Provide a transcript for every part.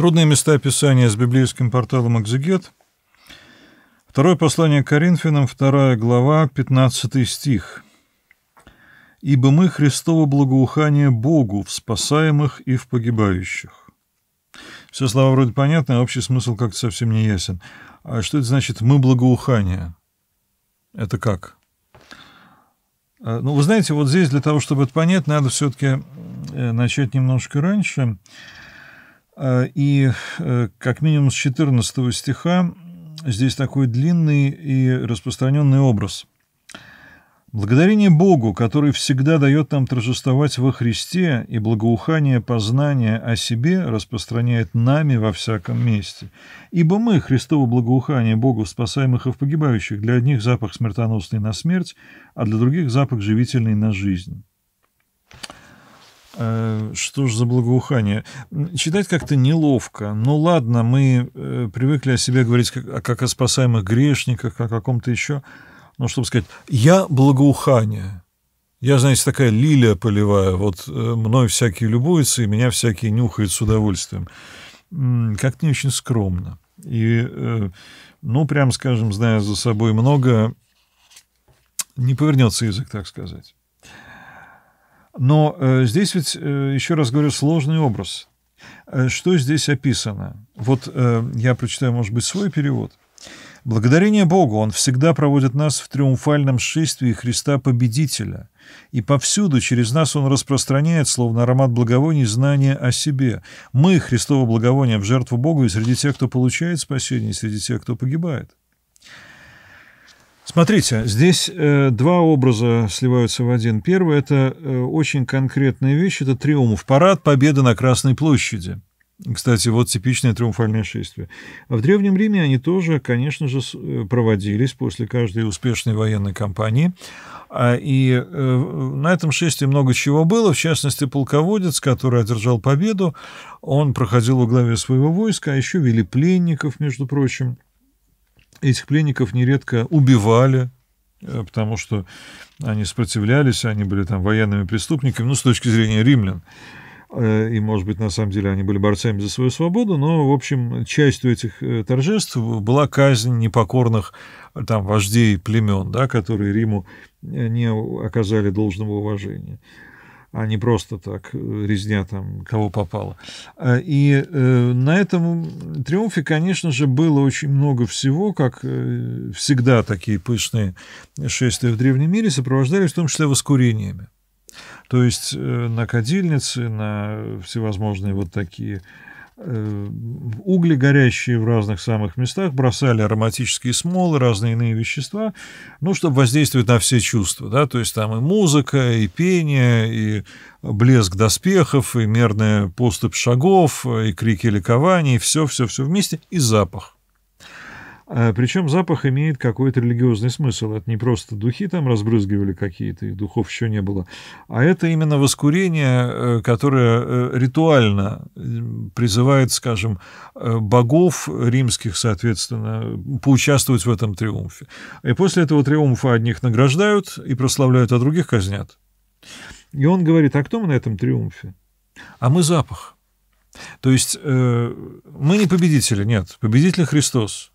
Трудные места описания с библейским порталом «Экзегет». Второе послание к Коринфянам, вторая глава, 15 стих. «Ибо мы Христово благоухание Богу в спасаемых и в погибающих». Все слова вроде понятны, а общий смысл как-то совсем не ясен. А что это значит «мы благоухание»? Это как? А, ну, вы знаете, вот здесь для того, чтобы это понять, надо все-таки э, начать немножко раньше – а, и э, как минимум с 14 стиха здесь такой длинный и распространенный образ. Благодарение Богу, который всегда дает нам торжествовать во Христе, и благоухание познания о себе распространяет нами во всяком месте. Ибо мы, Христово благоухание Богу, спасаемых и в погибающих, для одних запах смертоносный на смерть, а для других запах живительный на жизнь. Э, что ж за благоухание? Читать как-то неловко. Ну ладно, мы э, привыкли о себе говорить как, как о спасаемых грешниках, как о каком-то еще. Ну, чтобы сказать, я благоухание. Я, знаете, такая лилия полевая. Вот э, мной всякие любуются, и меня всякие нюхают с удовольствием. Как-то не очень скромно. И, ну, прям скажем, зная за собой много, не повернется язык, так сказать. Но э, здесь ведь, э, еще раз говорю, сложный образ. Э, что здесь описано? Вот э, я прочитаю, может быть, свой перевод. Благодарение Богу, Он всегда проводит нас в триумфальном шествии Христа Победителя, и повсюду через нас Он распространяет, словно аромат благовоний, знания о себе. Мы — Христово благовоние в жертву Богу и среди тех, кто получает спасение, и среди тех, кто погибает. Смотрите, здесь э, два образа сливаются в один. Первый — это э, очень конкретная вещь, это триумф, парад победы на Красной площади. Кстати, вот типичное триумфальное шествие. А в Древнем Риме они тоже, конечно же, э, проводились после каждой успешной военной кампании. А, и э, на этом шествии много чего было. В частности, полководец, который одержал победу, он проходил во главе своего войска, а еще вели пленников, между прочим. Этих пленников нередко убивали, э, потому что они сопротивлялись, они были там военными преступниками, ну, с точки зрения римлян. Э, и, может быть, на самом деле они были борцами за свою свободу, но, в общем, частью этих э, торжеств была казнь непокорных там, вождей племен, да, которые Риму не оказали должного уважения а не просто так э, резня там кого попало. А, и э, на этом триумфе, конечно же, было очень много всего, как э, всегда такие пышные шествия в Древнем мире сопровождались в том числе воскурениями. То есть на кадильницы, на всевозможные вот такие угли, горящие в разных самых местах, бросали ароматические смолы, разные иные вещества, ну, чтобы воздействовать на все чувства, да, то есть там и музыка, и пение, и блеск доспехов, и мерная поступь шагов, и крики ликования, и все-все-все вместе, и запах. А, Причем запах имеет какой-то религиозный смысл. Это не просто духи там разбрызгивали какие-то, их духов еще не было. А это именно воскурение, э, которое э, ритуально э, призывает, скажем, богов римских, соответственно, поучаствовать в этом триумфе. И после этого триумфа одних награждают и прославляют, а других казнят. И он говорит, а кто мы на этом триумфе? А мы запах. То есть э, мы не победители, нет, победитель Христос.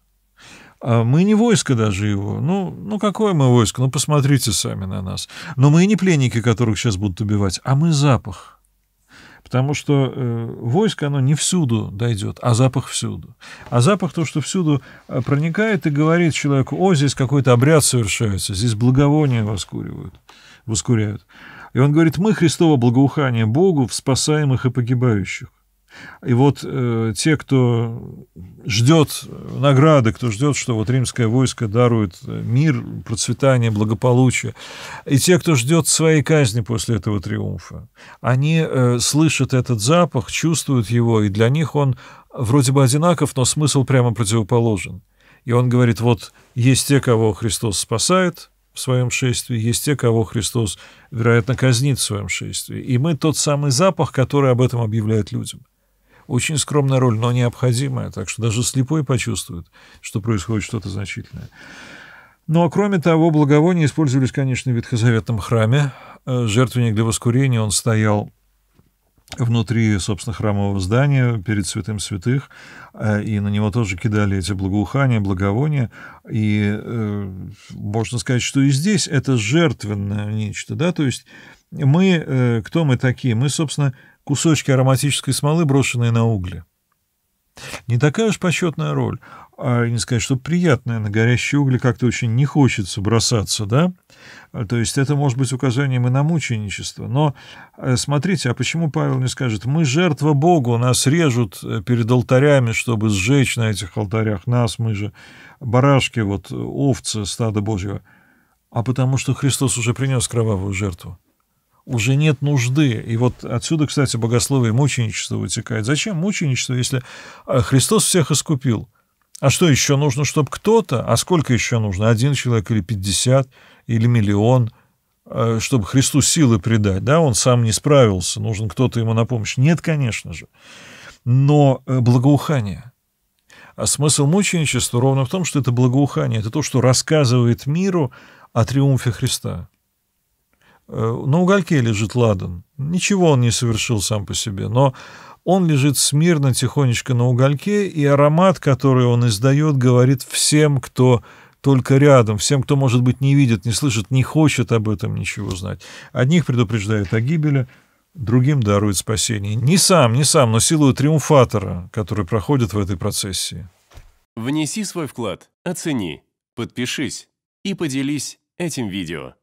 А мы не войско даже его. Ну, ну какое мы войско? Ну, посмотрите сами на нас. Но мы и не пленники, которых сейчас будут убивать, а мы запах. Потому что э, войско, оно не всюду дойдет, а запах всюду. А запах то, что всюду э, проникает и говорит человеку, о, здесь какой-то обряд совершается, здесь благовония воскуривают, воскуряют. И он говорит, мы Христово благоухание Богу в спасаемых и погибающих. И вот э, те, кто ждет награды, кто ждет, что вот римское войско дарует э, мир, процветание, благополучие, и те, кто ждет своей казни после этого триумфа, они э, слышат этот запах, чувствуют его, и для них он вроде бы одинаков, но смысл прямо противоположен. И он говорит, вот есть те, кого Христос спасает, в своем шествии, есть те, кого Христос, вероятно, казнит в своем шествии. И мы тот самый запах, который об этом объявляет людям. Очень скромная роль, но необходимая, так что даже слепой почувствует, что происходит что-то значительное. Ну а кроме того, благовония использовались, конечно, в Ветхозаветном храме. Э, жертвенник для воскурения, он стоял внутри, собственно, храмового здания перед святым святых, э, и на него тоже кидали эти благоухания, благовония, и э, можно сказать, что и здесь это жертвенное нечто, да, то есть мы, э, кто мы такие? Мы, собственно, кусочки ароматической смолы, брошенные на угли. Не такая уж почетная роль, а не сказать, что приятная на горящие угли как-то очень не хочется бросаться, да? А, то есть это может быть указанием и на мученичество. Но э, смотрите, а почему Павел не скажет, мы жертва Богу, нас режут э, перед алтарями, чтобы сжечь на этих алтарях нас, мы же барашки, вот э, овцы стада Божьего. А потому что Христос уже принес кровавую жертву уже нет нужды. И вот отсюда, кстати, богословие мученичество вытекает. Зачем мученичество, если а, Христос всех искупил? А что еще нужно, чтобы кто-то, а сколько еще нужно, один человек или 50, или миллион, а, чтобы Христу силы придать, да, он сам не справился, нужен кто-то ему на помощь. Нет, конечно же, но э, благоухание. А смысл мученичества ровно в том, что это благоухание, это то, что рассказывает миру о триумфе Христа. Э, на угольке лежит ладан. Ничего он не совершил сам по себе, но он лежит смирно, тихонечко на угольке, и аромат, который он издает, говорит всем, кто только рядом, всем, кто, может быть, не видит, не слышит, не хочет об этом ничего знать. Одних предупреждает о гибели, другим дарует спасение. Не сам, не сам, но силу триумфатора, который проходит в этой процессии. Внеси свой вклад, оцени, подпишись и поделись этим видео.